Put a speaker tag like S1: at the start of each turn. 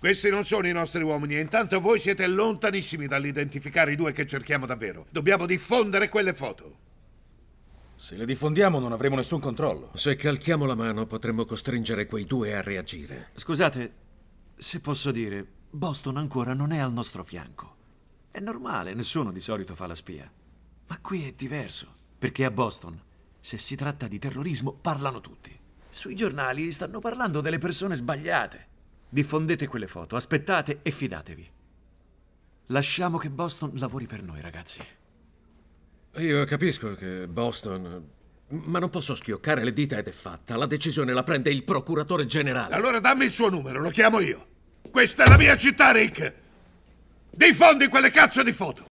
S1: Questi non sono i nostri uomini e intanto voi siete lontanissimi dall'identificare i due che cerchiamo davvero. Dobbiamo diffondere quelle foto. Se le diffondiamo non avremo
S2: nessun controllo. Se calchiamo la mano potremmo costringere quei due a reagire. Scusate,
S3: se posso dire, Boston ancora non è al nostro fianco. È normale, nessuno di solito fa la spia. Ma qui è diverso, perché a Boston, se si tratta di terrorismo, parlano tutti. Sui giornali stanno parlando delle persone sbagliate. Diffondete quelle foto, aspettate e fidatevi. Lasciamo che Boston lavori per noi, ragazzi. Io capisco che Boston... Ma non posso
S2: schioccare le dita ed è fatta. La decisione la prende il procuratore generale.
S1: Allora dammi il suo numero, lo chiamo io. Questa è la mia città, Rick. Diffondi quelle cazzo di foto.